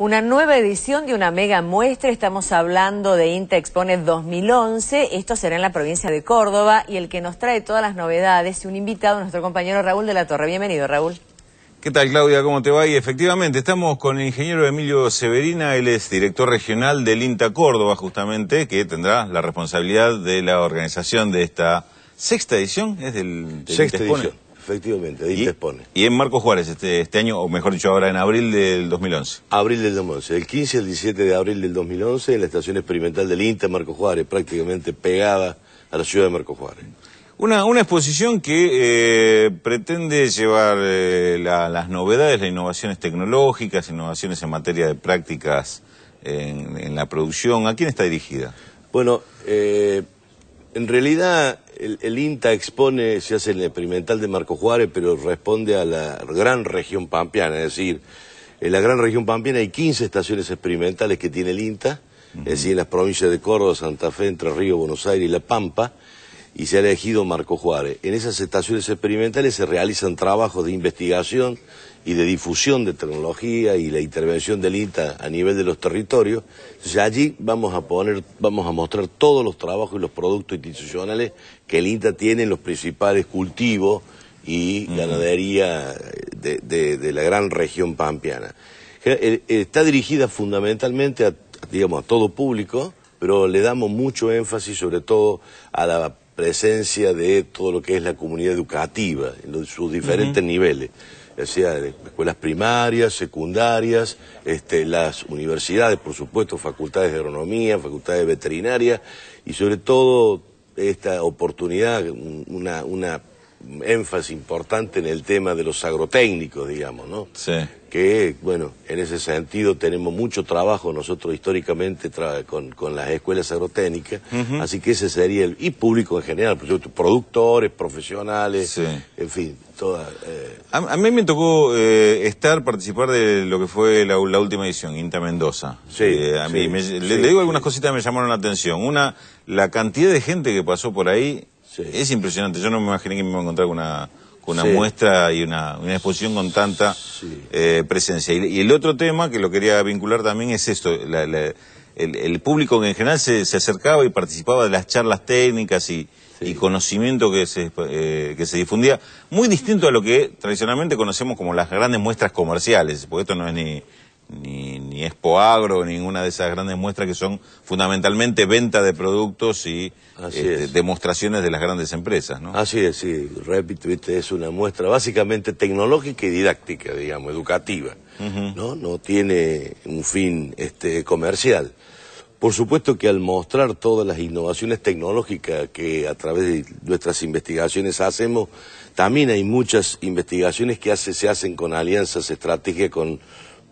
una nueva edición de una mega muestra. Estamos hablando de INTA Expone 2011. Esto será en la provincia de Córdoba y el que nos trae todas las novedades, es un invitado, nuestro compañero Raúl de la Torre. Bienvenido, Raúl. ¿Qué tal, Claudia? ¿Cómo te va? Y efectivamente, estamos con el ingeniero Emilio Severina, él es director regional del INTA Córdoba, justamente, que tendrá la responsabilidad de la organización de esta sexta edición, es del... sexta edición efectivamente, ahí ¿Y, te expone. ¿Y en Marco Juárez este, este año, o mejor dicho ahora en abril del 2011? Abril del 2011, del 15 al 17 de abril del 2011 en la estación experimental del INTA Marco Juárez, prácticamente pegada a la ciudad de Marco Juárez. Una, una exposición que eh, pretende llevar eh, las novedades, las innovaciones tecnológicas, innovaciones en materia de prácticas en, la producción. ¿A quién está dirigida? Bueno, eh, en realidad el, INTA expone, se hace el experimental de Marco Juárez, pero responde a la gran región pampeana, es decir, en la gran región pampeana hay 15 estaciones experimentales que tiene el INTA, es decir, en las provincias de Córdoba, Santa Fe, Entre Ríos, Buenos Aires y La Pampa, y se ha elegido Marco Juárez. En esas estaciones experimentales se realizan trabajos de investigación y de difusión de tecnología y la intervención del INTA a nivel de los territorios. allí vamos a poner, vamos a mostrar todos los trabajos y los productos institucionales que el INTA tiene en los principales cultivos y ganadería de, la gran región pampeana. Eh, está dirigida fundamentalmente digamos, a todo público, pero le damos mucho énfasis sobre todo a la presencia de todo lo que es la comunidad educativa, en sus diferentes niveles, ya sea escuelas primarias, secundarias, este, las universidades, por supuesto, facultades de agronomía, facultades veterinarias, y sobre todo esta oportunidad, una énfasis importante en el tema de los agrotécnicos, digamos, ¿no? Sí. Que, bueno, en ese sentido tenemos mucho trabajo nosotros históricamente con, las escuelas agrotécnicas, así que ese sería el. y público en general, pues, productores, profesionales, en fin, todas... Eh. A, mí me tocó eh, estar, participar de lo que fue la, última edición, Inta Mendoza. Sí. Eh, a mí, le, digo algunas cositas que me llamaron la atención. Una, la cantidad de gente que pasó por ahí Sí. Es impresionante. Yo no me imaginé que me iba a encontrar con una, con una muestra y una, una, exposición con tanta eh, presencia. Y, el otro tema que lo quería vincular también es esto. el, público en general se, se, acercaba y participaba de las charlas técnicas y, y conocimiento que se, eh, que se difundía, muy distinto a lo que tradicionalmente conocemos como las grandes muestras comerciales, porque esto no es ni, ni, ni Expo Agro, ninguna de esas grandes muestras que son fundamentalmente venta de productos y este, demostraciones de las grandes empresas, ¿no? Así es, sí. Repito, es una muestra básicamente tecnológica y didáctica, digamos, educativa, ¿no? No tiene un fin este, comercial. Por supuesto que al mostrar todas las innovaciones tecnológicas que a través de nuestras investigaciones hacemos, también hay muchas investigaciones que se hacen con alianzas estratégicas con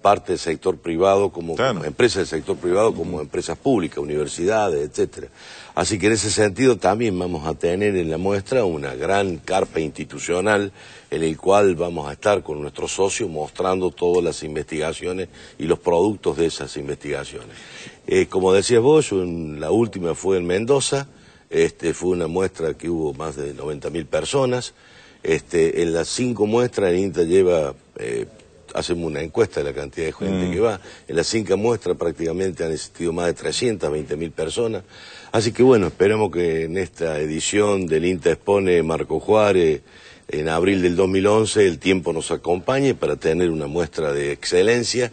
parte del sector privado, como, empresas del sector privado, como empresas públicas, universidades, etcétera. Así que en ese sentido también vamos a tener en la muestra una gran carpa institucional en el cual vamos a estar con nuestros socios mostrando todas las investigaciones y los productos de esas investigaciones. Eh, como decías vos, la última fue en Mendoza, este, fue una muestra que hubo más de 90.000 personas. Este, en las cinco muestras, el INTA lleva eh, hacemos una encuesta de la cantidad de gente mm. que va. En la Cinca muestra prácticamente han existido más de 320 mil personas. Así que bueno, esperamos que en esta edición del INTA Expone Marco Juárez, en abril del 2011 el tiempo nos acompañe para tener una muestra de excelencia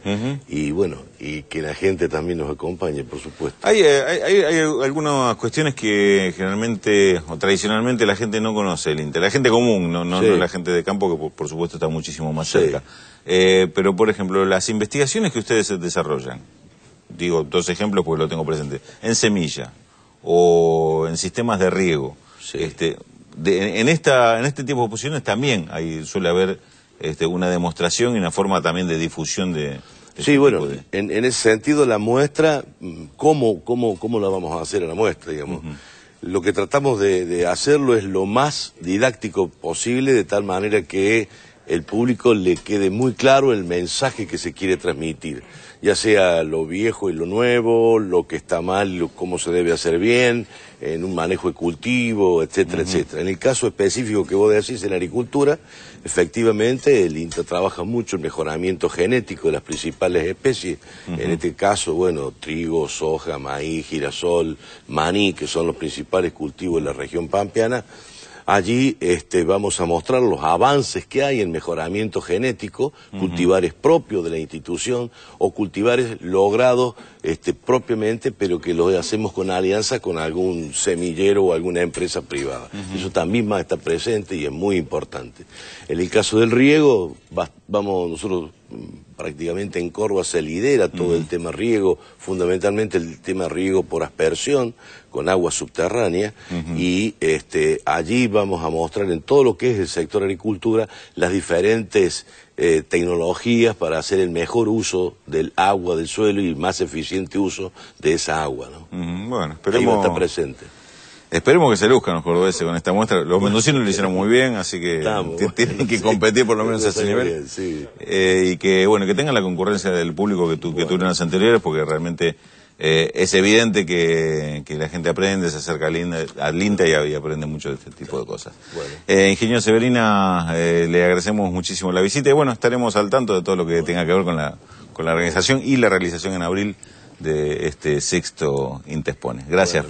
y bueno, y que la gente también nos acompañe, por supuesto. Eh, hay, hay, algunas cuestiones que generalmente o tradicionalmente la gente no conoce, el la gente común, no, no, la gente de campo que por, supuesto está muchísimo más cerca. Eh, pero por ejemplo, las investigaciones que ustedes desarrollan, digo dos ejemplos porque lo tengo presente, en semilla o en sistemas de riego, este, en, esta, en este tipo de posiciones también hay, suele haber este, una demostración y una forma también de difusión de... Este sí, bueno, En, ese sentido la muestra, mm, ¿cómo, cómo, cómo la vamos a hacer a la muestra, digamos? Lo que tratamos de hacerlo es lo más didáctico posible, de tal manera que el público le quede muy claro el mensaje que se quiere transmitir, ya sea lo viejo y lo nuevo, lo que está mal, y cómo se debe hacer bien, en un manejo de cultivo, etcétera, etcétera. En el caso específico que vos decís, en la agricultura, efectivamente el INTA trabaja mucho el mejoramiento genético de las principales especies, en este caso, bueno, trigo, soja, maíz, girasol, maní, que son los principales cultivos de la región pampeana, Allí este, vamos a mostrar los avances que hay en mejoramiento genético, cultivares propios de la institución o cultivares logrados este, propiamente, pero que lo hacemos con alianza con algún semillero o alguna empresa privada. Eso también va a estar presente y es muy importante. En el caso del riego, vamos nosotros prácticamente en Córdoba se lidera todo el mm. tema riego, fundamentalmente el tema riego por aspersión, con agua subterránea, y este, allí vamos a mostrar en todo lo que es el sector agricultura las diferentes eh, tecnologías para hacer el mejor uso del agua del suelo y el más eficiente uso de esa agua. ¿no? Bueno, presente. Esperemos que se luzcan los cordobeses con esta muestra. Los mendocinos lo hicieron muy bien, así que tienen que competir por lo menos a ese nivel. Eh, y que, bueno, que tengan la concurrencia del público que, tuvieron las anteriores, porque realmente eh, es evidente que, la gente aprende, se acerca a INTA, y, aprende mucho de este tipo de cosas. Bueno. Eh, ingeniero Severina, le agradecemos muchísimo la visita y, bueno, estaremos al tanto de todo lo que tenga que ver con la, organización y la realización en abril de este sexto Intespone. Gracias.